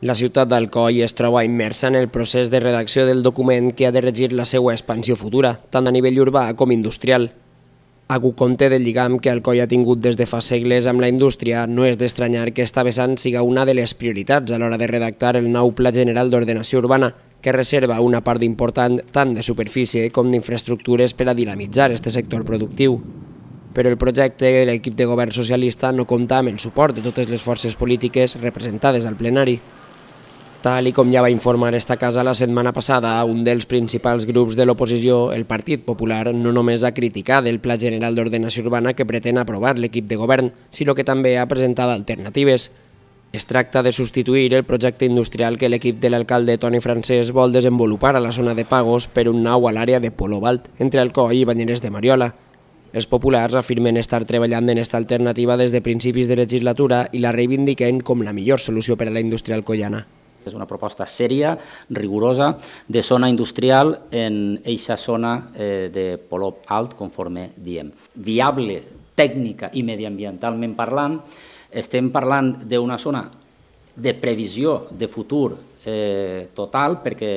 La ciutat d'Alcoi es troba immersa en el procés de redacció del document que ha de regir la seva expansió futura, tant a nivell urbà com industrial. Agut compte del lligam que Alcoi ha tingut des de fa segles amb la indústria, no és d'estranyar que esta vessant siga una de les prioritats a l'hora de redactar el nou Pla General d'Ordenació Urbana, que reserva una part important tant de superfície com d'infraestructures per a dinamitzar este sector productiu però el projecte de l'equip de govern socialista no compta amb el suport de totes les forces polítiques representades al plenari. Tal i com ja va informar esta casa la setmana passada, un dels principals grups de l'oposició, el Partit Popular, no només ha criticat el Pla General d'Ordenació Urbana que pretén aprovar l'equip de govern, sinó que també ha presentat alternatives. Es tracta de substituir el projecte industrial que l'equip de l'alcalde Toni Francesc vol desenvolupar a la zona de Pagos per un nou a l'àrea de Balt, entre Alcoi i Banyeres de Mariola. Els populars afirmen estar treballant en aquesta alternativa des de principis de legislatura i la reivindiquen com la millor solució per a la indústria alcoiana que és una proposta sèria, rigorosa, de zona industrial en eixa zona eh, de Polop Alt, conforme diem. Viable, tècnica i mediambientalment parlant, estem parlant d'una zona de previsió de futur eh, total, perquè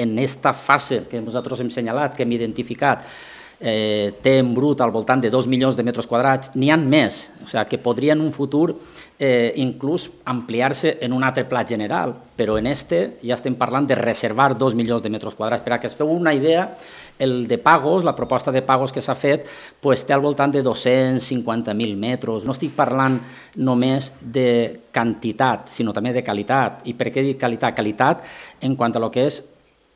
en aquesta fase que nosaltres hem assenyalat, que hem identificat, eh, té en brut al voltant de 2 milions de metres quadrats, n'hi han més, o sigui, que podria en un futur eh, inclús ampliar-se en un altre pla general, però en este ja estem parlant de reservar 2 milions de metres quadrats. Per a que es feu una idea, el de pagos, la proposta de pagos que s'ha fet, pues, té al voltant de 250.000 metres. No estic parlant només de quantitat, sinó també de qualitat. I per què dic qualitat? Qualitat en quant a lo que és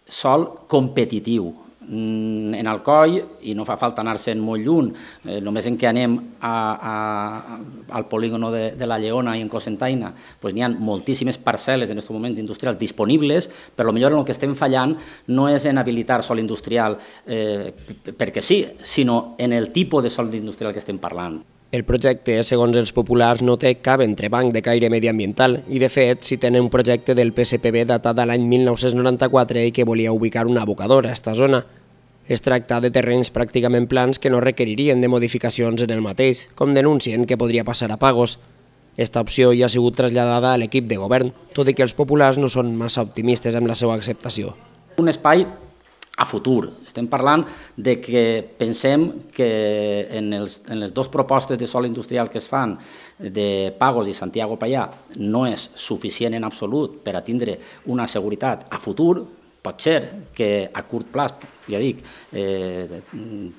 sol competitiu, Mm, en Alcoi i no fa falta anar-se'n molt lluny, només eh, en què anem a, a, al polígono de, de la Lleona i en Cosentaina, pues n'hi ha moltíssimes parcel·les en aquest moment industrials disponibles, però millor en el que estem fallant no és en habilitar sol industrial eh, perquè sí, sinó en el tipus de sol industrial que estem parlant. El projecte, segons els populars, no té cap entrebanc de caire mediambiental i, de fet, si tenen un projecte del PSPB datat de l'any 1994 i que volia ubicar una abocadora a aquesta zona. Es tracta de terrenys pràcticament plans que no requeririen de modificacions en el mateix, com denuncien que podria passar a Pagos. Aquesta opció ja ha sigut traslladada a l'equip de govern, tot i que els populars no són massa optimistes amb la seva acceptació. Un espai a futur. Estem parlant de que pensem que en, els, en les dues propostes de sol industrial que es fan de Pagos i Santiago Pallà no és suficient en absolut per a tindre una seguretat a futur, pot ser que a curt plaç, ja dic, eh,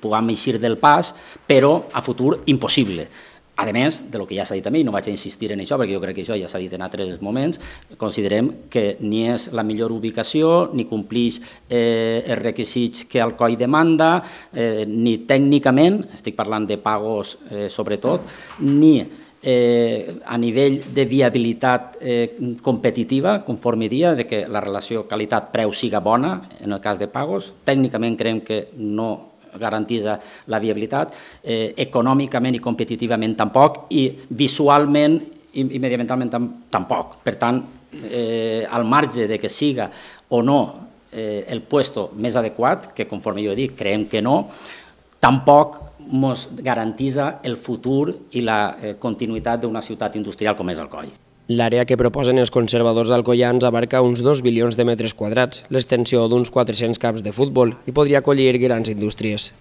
puguem eixir del pas, però a futur impossible. A més, de lo que ja s'ha dit també, i no vaig insistir en això perquè jo crec que això ja s'ha dit en altres moments, considerem que ni és la millor ubicació, ni complix eh, els requisits que el COI demanda, eh, ni tècnicament, estic parlant de pagos eh, sobretot, ni eh, a nivell de viabilitat eh, competitiva, conforme dia, de que la relació qualitat-preu siga bona en el cas de pagos. Tècnicament creiem que no garantida la viabilitat, eh, econòmicament i competitivament tampoc, i visualment i, i mediamentalment tam tampoc. Per tant, eh, al marge de que siga o no eh, el puesto més adequat, que conforme jo he dit creiem que no, tampoc ens garantitza el futur i la eh, continuïtat d'una ciutat industrial com és Coll. L'àrea que proposen els conservadors d'Alcoyans abarca uns 2 bilions de metres quadrats, l'extensió d'uns 400 caps de futbol i podria acollir grans indústries.